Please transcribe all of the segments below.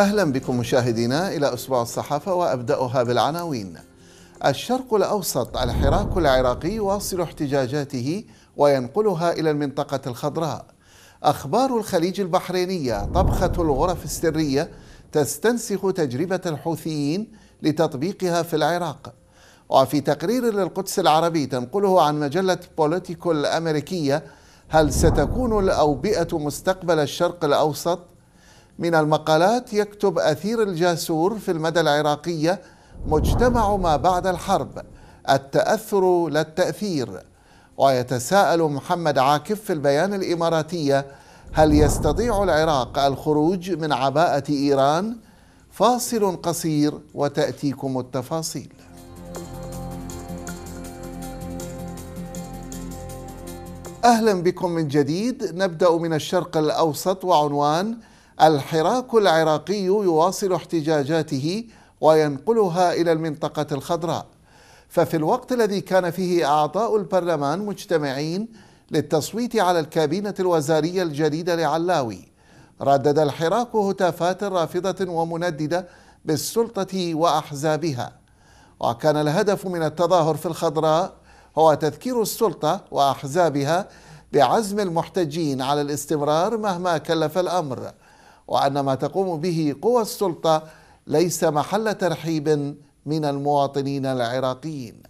أهلا بكم مشاهدينا إلى أسبوع الصحافة وأبدأها بالعناوين الشرق الأوسط الحراك العراقي واصل احتجاجاته وينقلها إلى المنطقة الخضراء أخبار الخليج البحرينية طبخة الغرف السرية تستنسخ تجربة الحوثيين لتطبيقها في العراق وفي تقرير للقدس العربي تنقله عن مجلة بوليتيكو الأمريكية هل ستكون الأوبئة مستقبل الشرق الأوسط؟ من المقالات يكتب أثير الجاسور في المدى العراقية مجتمع ما بعد الحرب التأثر لا التأثير ويتساءل محمد عاكف في البيان الإماراتية هل يستطيع العراق الخروج من عباءة إيران؟ فاصل قصير وتأتيكم التفاصيل أهلا بكم من جديد نبدأ من الشرق الأوسط وعنوان الحراك العراقي يواصل احتجاجاته وينقلها الى المنطقه الخضراء ففي الوقت الذي كان فيه اعضاء البرلمان مجتمعين للتصويت على الكابينه الوزاريه الجديده لعلاوي ردد الحراك هتافات رافضه ومندده بالسلطه واحزابها وكان الهدف من التظاهر في الخضراء هو تذكير السلطه واحزابها بعزم المحتجين على الاستمرار مهما كلف الامر وأن ما تقوم به قوى السلطة ليس محل ترحيب من المواطنين العراقيين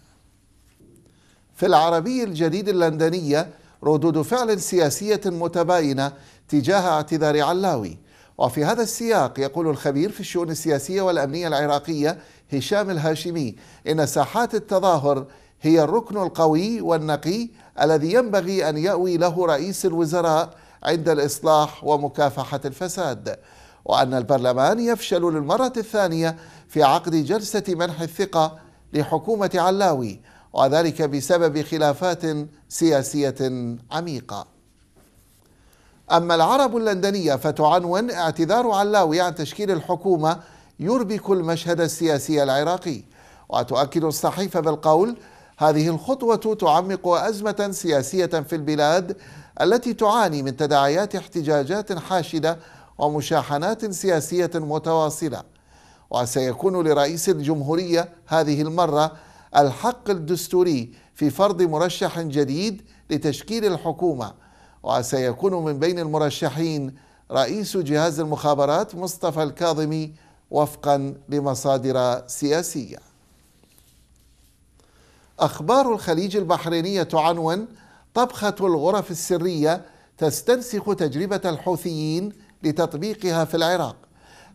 في العربي الجديد اللندنية ردود فعل سياسية متباينة تجاه اعتذار علاوي وفي هذا السياق يقول الخبير في الشؤون السياسية والأمنية العراقية هشام الهاشمي إن ساحات التظاهر هي الركن القوي والنقي الذي ينبغي أن يأوي له رئيس الوزراء عند الإصلاح ومكافحة الفساد وأن البرلمان يفشل للمرة الثانية في عقد جلسة منح الثقة لحكومة علاوي وذلك بسبب خلافات سياسية عميقة أما العرب اللندنية فتعنون اعتذار علاوي عن تشكيل الحكومة يربك المشهد السياسي العراقي وتؤكد الصحيفة بالقول هذه الخطوة تعمق أزمة سياسية في البلاد التي تعاني من تداعيات احتجاجات حاشده ومشاحنات سياسيه متواصله وسيكون لرئيس الجمهوريه هذه المره الحق الدستوري في فرض مرشح جديد لتشكيل الحكومه وسيكون من بين المرشحين رئيس جهاز المخابرات مصطفى الكاظمي وفقا لمصادر سياسيه اخبار الخليج البحرينيه تعنون طبخة الغرف السرية تستنسخ تجربة الحوثيين لتطبيقها في العراق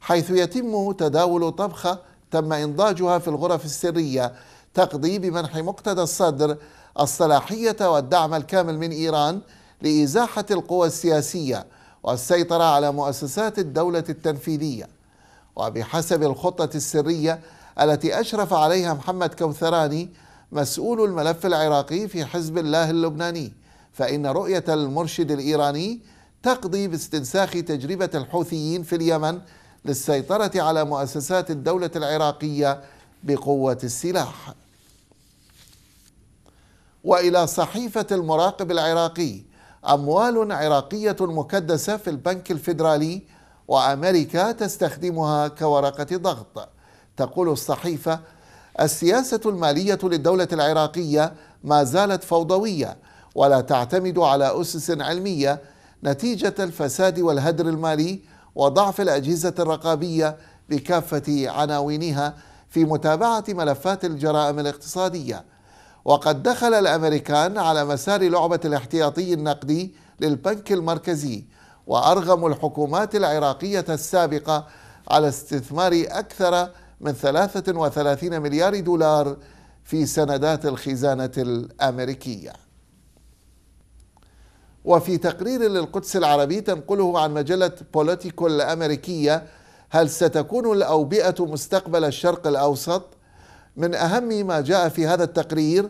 حيث يتم تداول طبخة تم إنضاجها في الغرف السرية تقضي بمنح مقتدى الصدر الصلاحية والدعم الكامل من إيران لإزاحة القوى السياسية والسيطرة على مؤسسات الدولة التنفيذية وبحسب الخطة السرية التي أشرف عليها محمد كوثراني مسؤول الملف العراقي في حزب الله اللبناني فإن رؤية المرشد الإيراني تقضي باستنساخ تجربة الحوثيين في اليمن للسيطرة على مؤسسات الدولة العراقية بقوة السلاح وإلى صحيفة المراقب العراقي أموال عراقية مكدسة في البنك الفيدرالي وأمريكا تستخدمها كورقة ضغط تقول الصحيفة السياسة المالية للدولة العراقية ما زالت فوضوية ولا تعتمد على أسس علمية نتيجة الفساد والهدر المالي وضعف الأجهزة الرقابية بكافة عناوينها في متابعة ملفات الجرائم الاقتصادية وقد دخل الأمريكان على مسار لعبة الاحتياطي النقدي للبنك المركزي وأرغموا الحكومات العراقية السابقة على استثمار أكثر من 33 مليار دولار في سندات الخزانة الأمريكية وفي تقرير للقدس العربي تنقله عن مجلة بوليتيكو الأمريكية هل ستكون الأوبئة مستقبل الشرق الأوسط؟ من أهم ما جاء في هذا التقرير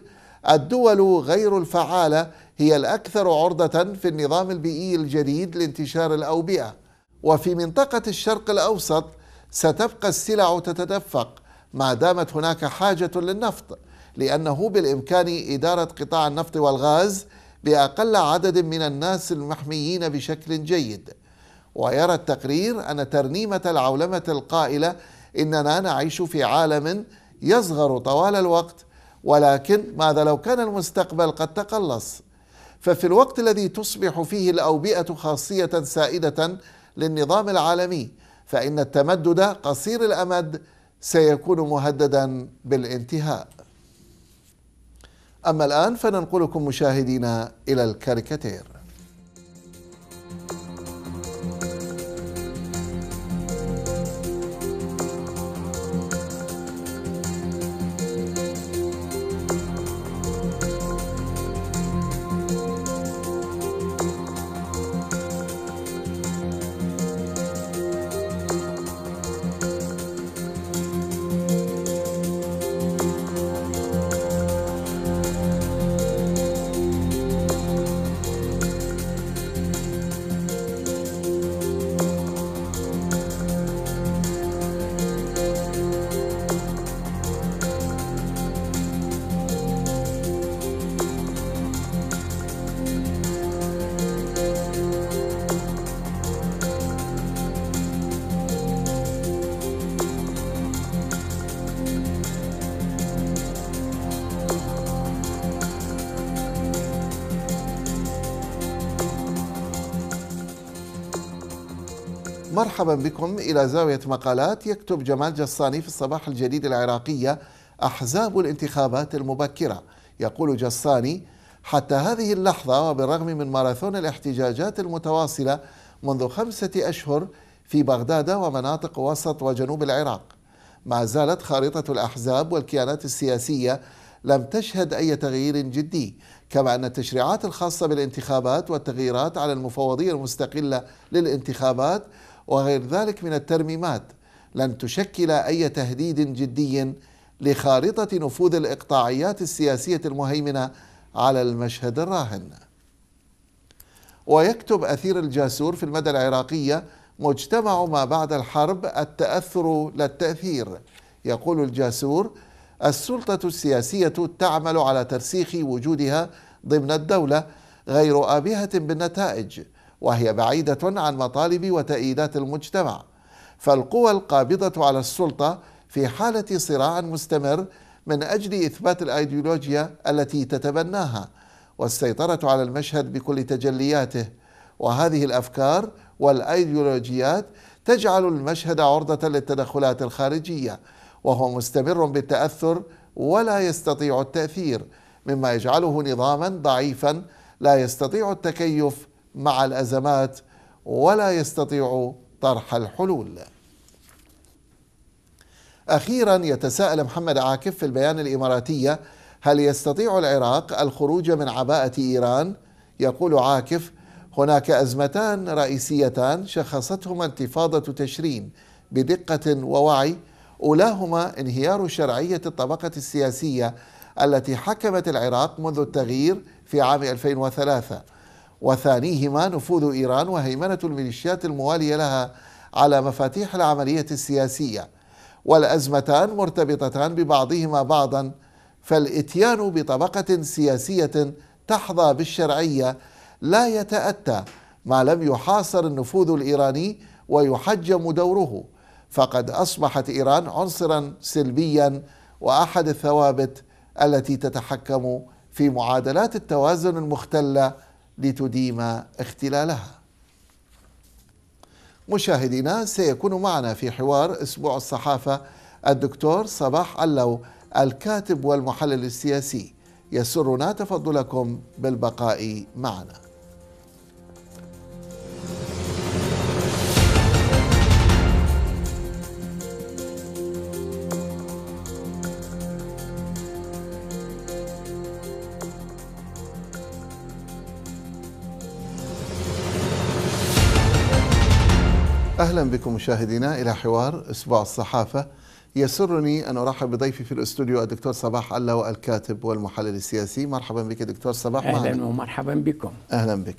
الدول غير الفعالة هي الأكثر عرضة في النظام البيئي الجديد لانتشار الأوبئة وفي منطقة الشرق الأوسط ستبقى السلع تتدفق ما دامت هناك حاجة للنفط لأنه بالإمكان إدارة قطاع النفط والغاز بأقل عدد من الناس المحميين بشكل جيد ويرى التقرير أن ترنيمة العولمة القائلة إننا نعيش في عالم يصغر طوال الوقت ولكن ماذا لو كان المستقبل قد تقلص ففي الوقت الذي تصبح فيه الأوبئة خاصية سائدة للنظام العالمي فإن التمدد قصير الأمد سيكون مهددا بالانتهاء أما الآن فننقلكم مشاهدينا إلى الكاريكاتير مرحبا بكم إلى زاوية مقالات يكتب جمال جصاني في الصباح الجديد العراقية أحزاب الانتخابات المبكرة يقول جصاني حتى هذه اللحظة وبالرغم من ماراثون الاحتجاجات المتواصلة منذ خمسة أشهر في بغداد ومناطق وسط وجنوب العراق ما زالت خارطة الأحزاب والكيانات السياسية لم تشهد أي تغيير جدي كما أن التشريعات الخاصة بالانتخابات والتغييرات على المفوضية المستقلة للانتخابات وغير ذلك من الترميمات لن تشكل اي تهديد جدي لخارطه نفوذ الاقطاعيات السياسيه المهيمنه على المشهد الراهن. ويكتب اثير الجاسور في المدى العراقيه مجتمع ما بعد الحرب التاثر لا التاثير يقول الجاسور السلطه السياسيه تعمل على ترسيخ وجودها ضمن الدوله غير ابهه بالنتائج وهي بعيدة عن مطالب وتأييدات المجتمع فالقوى القابضة على السلطة في حالة صراع مستمر من أجل إثبات الأيديولوجيا التي تتبناها والسيطرة على المشهد بكل تجلياته وهذه الأفكار والأيديولوجيات تجعل المشهد عرضة للتدخلات الخارجية وهو مستمر بالتأثر ولا يستطيع التأثير مما يجعله نظاما ضعيفا لا يستطيع التكيف مع الازمات ولا يستطيع طرح الحلول. اخيرا يتساءل محمد عاكف في البيان الاماراتيه هل يستطيع العراق الخروج من عباءه ايران؟ يقول عاكف هناك ازمتان رئيسيتان شخصتهما انتفاضه تشرين بدقه ووعي اولاهما انهيار شرعيه الطبقه السياسيه التي حكمت العراق منذ التغيير في عام 2003 وثانيهما نفوذ ايران وهيمنه الميليشيات المواليه لها على مفاتيح العمليه السياسيه والازمتان مرتبطتان ببعضهما بعضا فالاتيان بطبقه سياسيه تحظى بالشرعيه لا يتاتى ما لم يحاصر النفوذ الايراني ويحجم دوره فقد اصبحت ايران عنصرا سلبيا واحد الثوابت التي تتحكم في معادلات التوازن المختله لتديم اختلالها مشاهدينا سيكون معنا في حوار أسبوع الصحافة الدكتور صباح علو الكاتب والمحلل السياسي يسرنا تفضلكم بالبقاء معنا أهلا بكم مشاهدينا إلى حوار أسبوع الصحافة يسرني أن أرحب بضيفي في الاستوديو الدكتور صباح الله الكاتب والمحلل السياسي مرحبا بك دكتور صباح أهلا معنا. ومرحبا بكم أهلا بك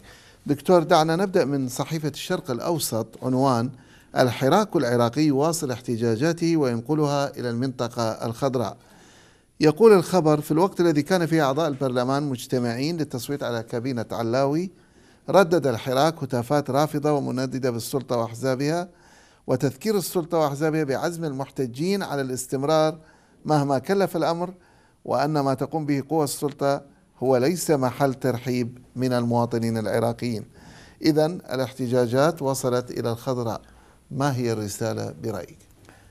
دكتور دعنا نبدأ من صحيفة الشرق الأوسط عنوان الحراك العراقي واصل احتجاجاته وينقلها إلى المنطقة الخضراء يقول الخبر في الوقت الذي كان فيه أعضاء البرلمان مجتمعين للتصويت على كابينة علاوي ردد الحراك هتافات رافضة ومنددة بالسلطة وأحزابها وتذكير السلطة وأحزابها بعزم المحتجين على الاستمرار مهما كلف الأمر وأن ما تقوم به قوى السلطة هو ليس محل ترحيب من المواطنين العراقيين إذا الاحتجاجات وصلت إلى الخضراء ما هي الرسالة برأيك؟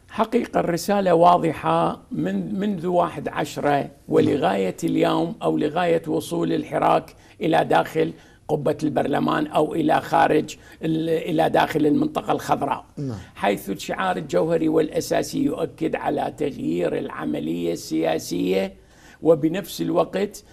حقيقة الرسالة واضحة من منذ واحد عشرة ولغاية اليوم أو لغاية وصول الحراك إلى داخل قبة البرلمان أو إلى خارج إلى داخل المنطقة الخضراء نعم. حيث الشعار الجوهري والأساسي يؤكد على تغيير العملية السياسية وبنفس الوقت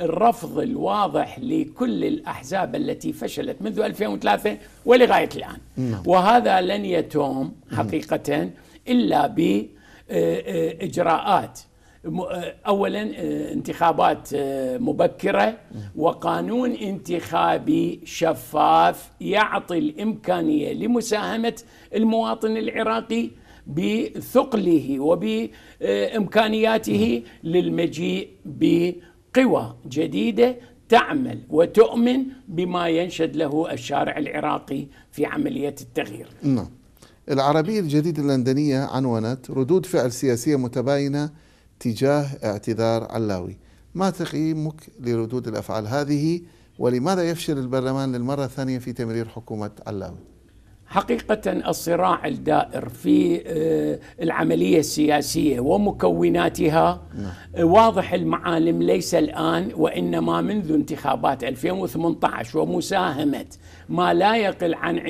الرفض الواضح لكل الأحزاب التي فشلت منذ 2003 ولغاية الآن نعم. وهذا لن يتم نعم. حقيقة إلا بإجراءات آه، آه، آه، اولا آه، انتخابات آه، مبكره وقانون انتخابي شفاف يعطي الامكانيه لمساهمه المواطن العراقي بثقله وبامكانياته للمجيء بقوى جديده تعمل وتؤمن بما ينشد له الشارع العراقي في عمليه التغيير. نعم. العربيه الجديده اللندنيه عنونت ردود فعل سياسيه متباينه تجاه اعتذار علاوي ما تقييمك لردود الأفعال هذه ولماذا يفشل البرلمان للمرة الثانية في تمرير حكومة علاوي حقيقة الصراع الدائر في آه، العملية السياسية ومكوناتها نعم. واضح المعالم ليس الآن وإنما منذ انتخابات 2018 ومساهمة ما لا يقل عن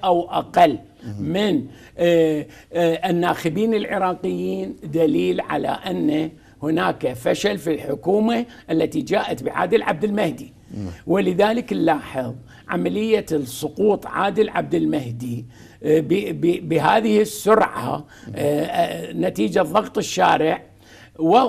20% أو أقل من آه، آه، الناخبين العراقيين دليل على أن هناك فشل في الحكومة التي جاءت بعادل عبد المهدي ولذلك نلاحظ عملية السقوط عادل عبد المهدي آه، بهذه السرعة نتيجة ضغط الشارع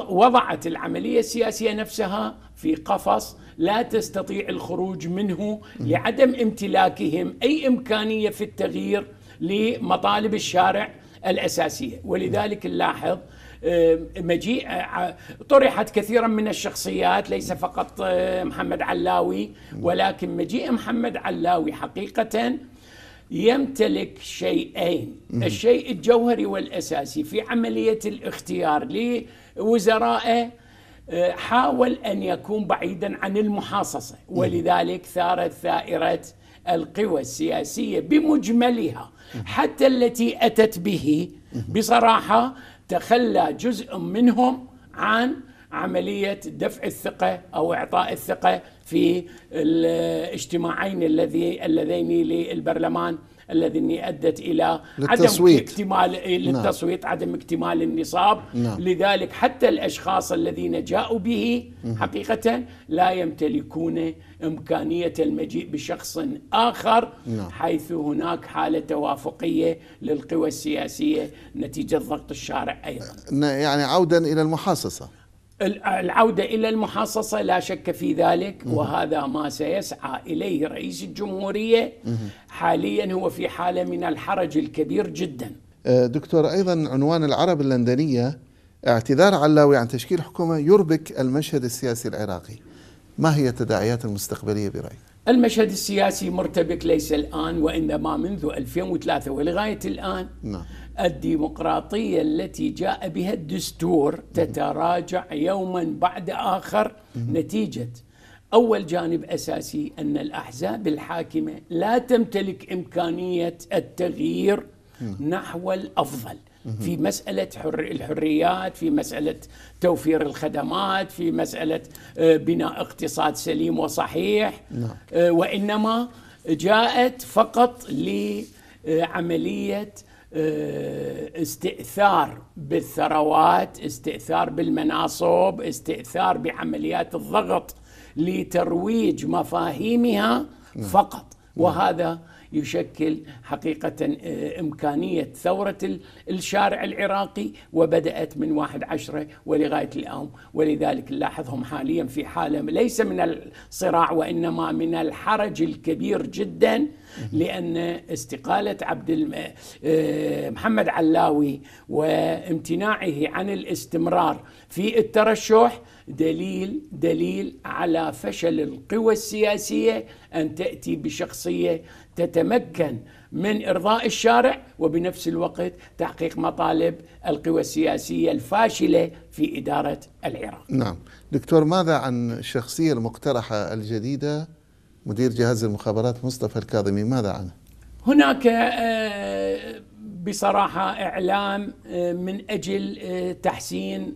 وضعت العملية السياسية نفسها في قفص لا تستطيع الخروج منه لعدم امتلاكهم أي إمكانية في التغيير لمطالب الشارع الأساسية ولذلك نلاحظ آه، مجيء آه، طرحت كثيرا من الشخصيات ليس فقط آه، محمد علاوي ولكن مجيء محمد علاوي حقيقة يمتلك شيئين الشيء الجوهري والأساسي في عملية الاختيار لوزرائه حاول أن يكون بعيدا عن المحاصصة ولذلك ثارت ثائرة القوى السياسيه بمجملها حتى التي اتت به بصراحه تخلى جزء منهم عن عملية دفع الثقة أو إعطاء الثقة في الاجتماعين الذي اللذين للبرلمان الذي أدت إلى للتصويت. عدم اكتمال إيه، نعم. للتصويت نعم. عدم اكتمال النصاب نعم. لذلك حتى الأشخاص الذين جاءوا به حقيقة لا يمتلكون إمكانية المجيء بشخص آخر نعم. حيث هناك حالة توافقية للقوى السياسية نتيجة ضغط الشارع أيضا يعني عودا إلى المحاصصة العودة إلى المحاصصة لا شك في ذلك وهذا ما سيسعى إليه رئيس الجمهورية حاليا هو في حالة من الحرج الكبير جدا أه، دكتور أيضا عنوان العرب اللندنية اعتذار علاوي عن تشكيل حكومة يربك المشهد السياسي العراقي ما هي التداعيات المستقبلية برأيك؟ المشهد السياسي مرتبك ليس الآن وإنما منذ 2003 ولغاية الآن نعم الديمقراطية التي جاء بها الدستور تتراجع يوما بعد آخر نتيجة أول جانب أساسي أن الأحزاب الحاكمة لا تمتلك إمكانية التغيير نحو الأفضل في مسألة حر الحريات في مسألة توفير الخدمات في مسألة آه، بناء اقتصاد سليم وصحيح نعم. آه، وإنما جاءت فقط لعملية آه، استئثار بالثروات استئثار بالمناصب استئثار بعمليات الضغط لترويج مفاهيمها نعم. فقط نعم. وهذا يشكل حقيقة آه، إمكانية ثورة الشارع العراقي وبدأت من واحد عشرة ولغاية الآن ولذلك نلاحظهم حاليا في حالة ليس من الصراع وإنما من الحرج الكبير جدا لأن استقالة عبد آه، محمد علاوي وامتناعه عن الاستمرار في الترشح دليل دليل على فشل القوى السياسية أن تأتي بشخصية تتمكن من ارضاء الشارع وبنفس الوقت تحقيق مطالب القوى السياسيه الفاشله في اداره العراق. نعم، دكتور ماذا عن الشخصيه المقترحه الجديده مدير جهاز المخابرات مصطفى الكاظمي ماذا عنه؟ هناك آه، بصراحه اعلام آه، من اجل آه، تحسين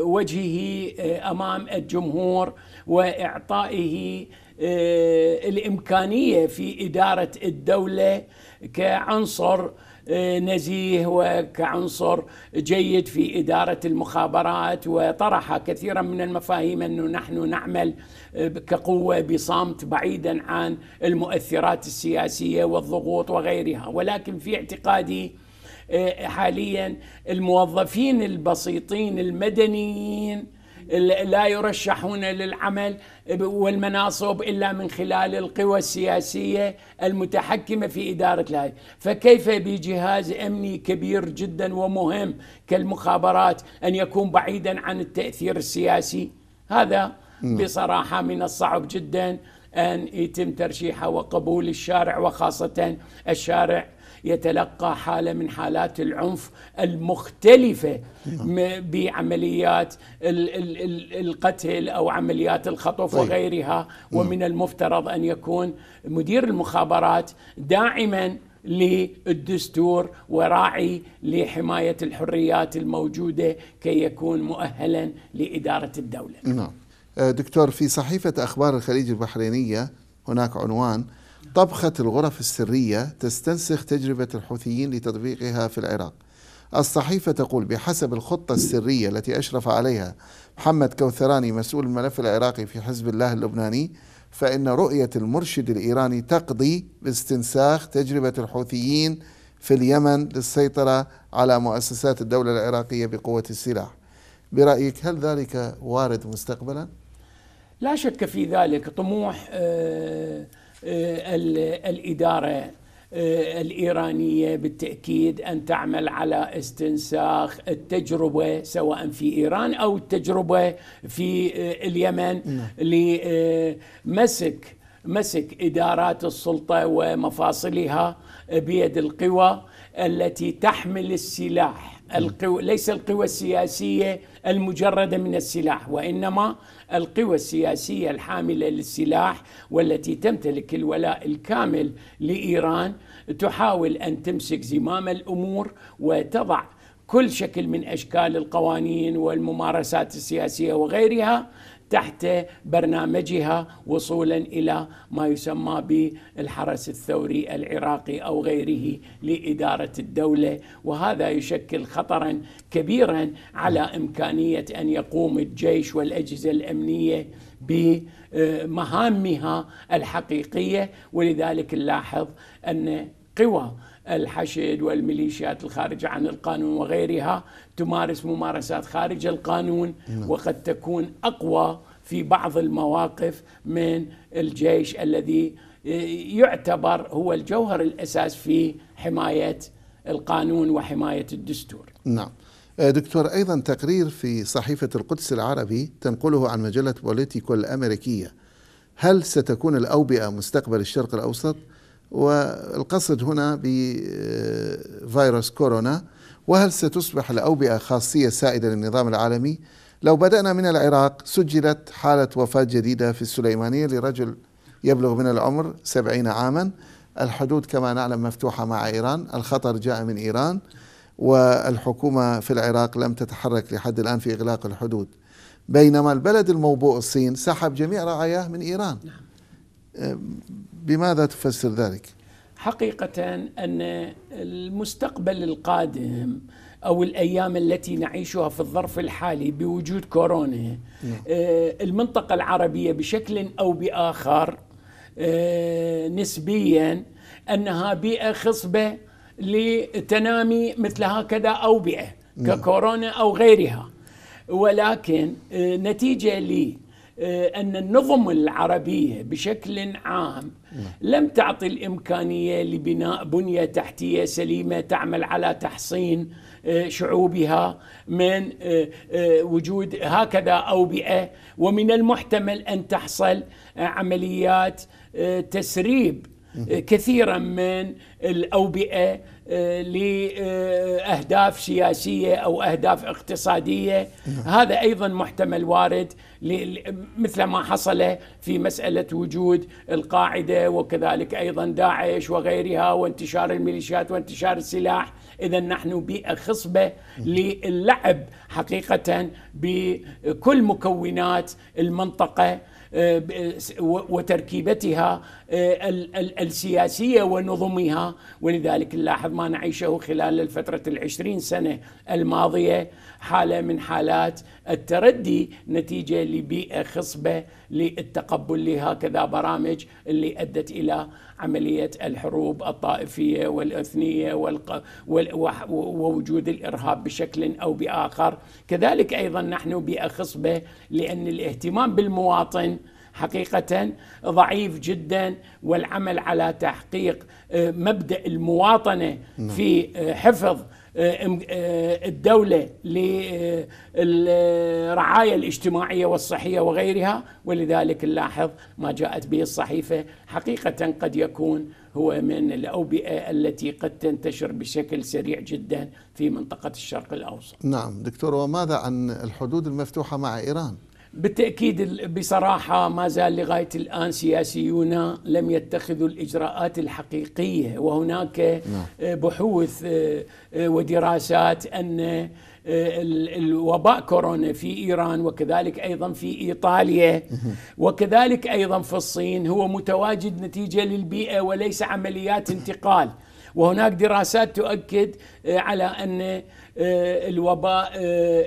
وجهه امام الجمهور واعطائه آه، الإمكانية في إدارة الدولة كعنصر آه، نزيه وكعنصر جيد في إدارة المخابرات وطرح كثيرا من المفاهيم أنه نحن نعمل آه، كقوة بصمت بعيدا عن المؤثرات السياسية والضغوط وغيرها ولكن في اعتقادي حاليا الموظفين البسيطين المدنيين لا يرشحون للعمل والمناصب إلا من خلال القوى السياسية المتحكمة في إدارة الهيئه، فكيف بجهاز أمني كبير جدا ومهم كالمخابرات أن يكون بعيدا عن التأثير السياسي هذا نعم. بصراحة من الصعب جدا أن يتم ترشيحه وقبول الشارع وخاصة الشارع يتلقى حالة من حالات العنف المختلفة نعم. بعمليات القتل أو عمليات الخطف طيب. وغيرها نعم. ومن المفترض أن يكون مدير المخابرات داعما للدستور وراعي لحماية الحريات الموجودة كي يكون مؤهلا لإدارة الدولة نعم أه، دكتور في صحيفة أخبار الخليج البحرينية هناك عنوان طبخة الغرف السرية تستنسخ تجربة الحوثيين لتطبيقها في العراق الصحيفة تقول بحسب الخطة السرية التي أشرف عليها محمد كوثراني مسؤول الملف العراقي في حزب الله اللبناني فإن رؤية المرشد الإيراني تقضي باستنساخ تجربة الحوثيين في اليمن للسيطرة على مؤسسات الدولة العراقية بقوة السلاح برأيك هل ذلك وارد مستقبلا؟ لا شك في ذلك طموح آه آه، الاداره آه، الايرانيه بالتاكيد ان تعمل على استنساخ التجربه سواء في ايران او التجربه في آه، اليمن نعم. لمسك مسك ادارات السلطه ومفاصلها بيد القوى التي تحمل السلاح القوى ليس القوى السياسيه المجردة من السلاح وإنما القوى السياسية الحاملة للسلاح والتي تمتلك الولاء الكامل لإيران تحاول أن تمسك زمام الأمور وتضع كل شكل من اشكال القوانين والممارسات السياسيه وغيرها تحت برنامجها وصولا الى ما يسمى بالحرس الثوري العراقي او غيره لاداره الدوله وهذا يشكل خطرا كبيرا على امكانيه ان يقوم الجيش والاجهزه الامنيه بمهامها الحقيقيه ولذلك نلاحظ ان قوى الحشد والميليشيات الخارجة عن القانون وغيرها تمارس ممارسات خارج القانون نعم. وقد تكون أقوى في بعض المواقف من الجيش الذي يعتبر هو الجوهر الأساس في حماية القانون وحماية الدستور نعم آه، دكتور أيضا تقرير في صحيفة القدس العربي تنقله عن مجلة بوليتيكو الأمريكية هل ستكون الأوبئة مستقبل الشرق الأوسط؟ والقصد هنا بفيروس كورونا وهل ستصبح الأوبئة خاصية سائدة للنظام العالمي؟ لو بدأنا من العراق سجلت حالة وفاة جديدة في السليمانية لرجل يبلغ من العمر سبعين عاما الحدود كما نعلم مفتوحة مع إيران الخطر جاء من إيران والحكومة في العراق لم تتحرك لحد الآن في إغلاق الحدود بينما البلد الموبوء الصين سحب جميع رعاياه من إيران نعم. بماذا تفسر ذلك؟ حقيقة أن المستقبل القادم أو الأيام التي نعيشها في الظرف الحالي بوجود كورونا نعم. آه، المنطقة العربية بشكل أو بآخر آه، نسبيا أنها بيئة خصبة لتنامي مثل هكذا أوبئة نعم. ككورونا أو غيرها ولكن آه، نتيجة لي آه، أن النظم العربية بشكل عام لم تعطي الإمكانية لبناء بنية تحتية سليمة تعمل على تحصين آه، شعوبها من آه، وجود هكذا أوبئة ومن المحتمل أن تحصل عمليات تسريب كثيرا من الأوبئة آه، لاهداف سياسيه او اهداف اقتصاديه نعم. هذا ايضا محتمل وارد مثل ما حصل في مساله وجود القاعده وكذلك ايضا داعش وغيرها وانتشار الميليشيات وانتشار السلاح اذا نحن بيئه خصبه نعم. للعب حقيقه بكل مكونات المنطقه آه، وتركيبتها آه، السياسية ونظمها ولذلك نلاحظ ما نعيشه خلال الفترة العشرين سنة الماضية حاله من حالات التردي نتيجه لبيئه خصبه للتقبل لهكذا برامج اللي ادت الى عمليه الحروب الطائفيه والاثنيه والق... وال... ووجود الارهاب بشكل او باخر، كذلك ايضا نحن بيئه خصبه لان الاهتمام بالمواطن حقيقة ضعيف جدا والعمل على تحقيق آه، مبدأ المواطنة نعم. في آه، حفظ آه، آه، الدولة للرعاية الاجتماعية والصحية وغيرها ولذلك نلاحظ ما جاءت به الصحيفة حقيقة قد يكون هو من الأوبئة التي قد تنتشر بشكل سريع جدا في منطقة الشرق الأوسط نعم دكتور وماذا عن الحدود المفتوحة مع إيران؟ بالتأكيد بصراحة ما زال لغاية الآن سياسيون لم يتخذوا الإجراءات الحقيقية وهناك آه، نعم. بحوث آه، آه، ودراسات أن الوباء كورونا في ايران وكذلك ايضا في ايطاليا وكذلك ايضا في الصين هو متواجد نتيجه للبيئه وليس عمليات انتقال وهناك دراسات تؤكد على ان الوباء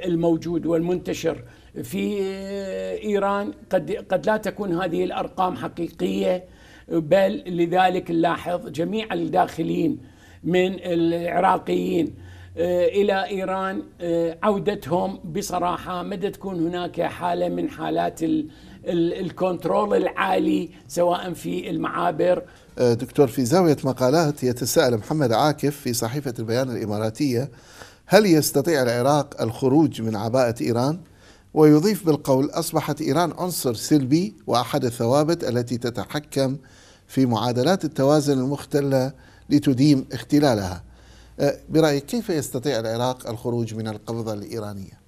الموجود والمنتشر في آه، ايران قد قد لا تكون هذه الارقام حقيقيه بل لذلك نلاحظ جميع الداخلين من العراقيين آه، الى ايران آه، عودتهم بصراحه مدى تكون هناك حاله من حالات الكنترول العالي سواء في المعابر دكتور في زاويه مقالات يتساءل محمد عاكف في صحيفه البيان الاماراتيه هل يستطيع العراق الخروج من عباءه ايران؟ ويضيف بالقول أصبحت إيران عنصر سلبي وأحد الثوابت التي تتحكم في معادلات التوازن المختلة لتديم اختلالها أه، برأيك كيف يستطيع العراق الخروج من القبضة الإيرانية؟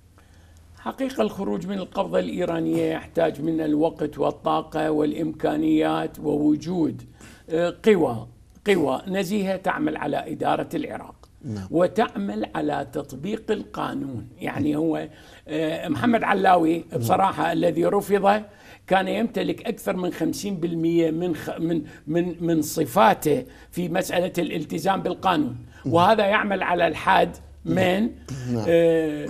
حقيقة الخروج من القبضة الإيرانية يحتاج من الوقت والطاقة والإمكانيات ووجود أه، قوى قوى نزيهة تعمل على إدارة العراق نعم. وتعمل على تطبيق القانون يعني هو آه، محمد علاوي نعم. بصراحة نعم. الذي رفضه كان يمتلك أكثر من 50% من من من من صفاته في مسألة الالتزام بالقانون نعم. وهذا يعمل على الحد نعم. من نعم. آه،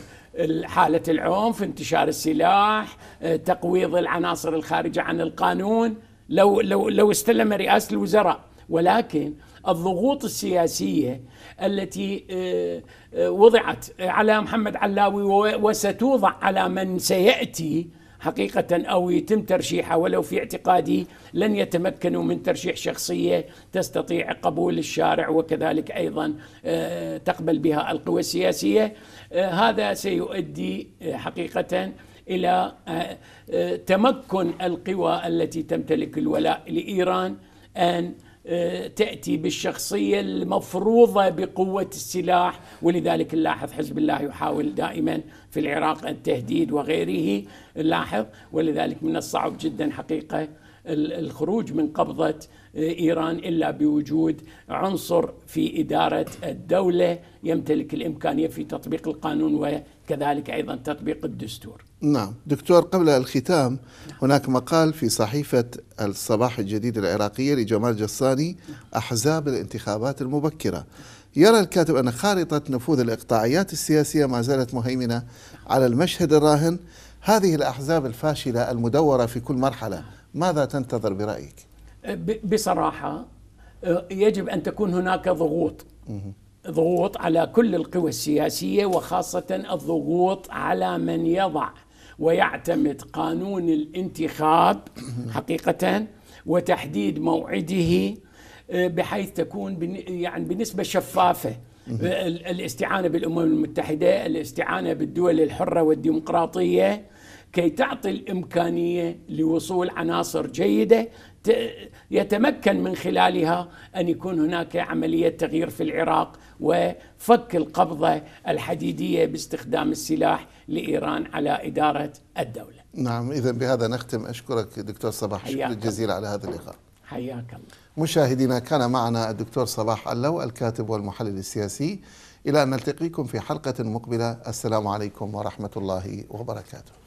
حالة العنف انتشار السلاح آه، تقويض العناصر الخارجة عن القانون لو لو لو استلم رئاسة الوزراء ولكن الضغوط السياسية التي آه، آه، وضعت على محمد علاوي وستوضع على من سيأتي حقيقة أو يتم ترشيحه ولو في اعتقادي لن يتمكنوا من ترشيح شخصية تستطيع قبول الشارع وكذلك أيضا آه، تقبل بها القوى السياسية هذا سيؤدي حقيقة إلى تمكن القوى التي تمتلك الولاء لإيران أن تأتي بالشخصية المفروضة بقوة السلاح ولذلك نلاحظ حزب الله يحاول دائما في العراق التهديد وغيره نلاحظ ولذلك من الصعب جدا حقيقة الخروج من قبضة آه، إيران إلا بوجود عنصر في إدارة الدولة يمتلك الإمكانية في تطبيق القانون و كذلك أيضا تطبيق الدستور نعم دكتور قبل الختام نعم. هناك مقال في صحيفة الصباح الجديد العراقية لجمال جصاني أحزاب الانتخابات المبكرة يرى الكاتب أن خارطة نفوذ الإقطاعيات السياسية ما زالت مهيمنة على المشهد الراهن هذه الأحزاب الفاشلة المدورة في كل مرحلة ماذا تنتظر برأيك؟ أه، بصراحة أه، يجب أن تكون هناك ضغوط ضغوط على كل القوى السياسيه وخاصه الضغوط على من يضع ويعتمد قانون الانتخاب حقيقه وتحديد موعده آه، بحيث تكون يعني بنسبه شفافه آه، الاستعانه بالامم المتحده، الاستعانه بالدول الحره والديمقراطيه كي تعطي الامكانيه لوصول عناصر جيده يتمكن من خلالها ان يكون هناك عمليه تغيير في العراق وفك القبضه الحديديه باستخدام السلاح لايران على اداره الدوله. نعم اذا بهذا نختم اشكرك دكتور صباح شكرا جزيلا على هذا اللقاء. حياك الله. مشاهدينا كان معنا الدكتور صباح اللو الكاتب والمحلل السياسي الى ان نلتقيكم في حلقه مقبله السلام عليكم ورحمه الله وبركاته.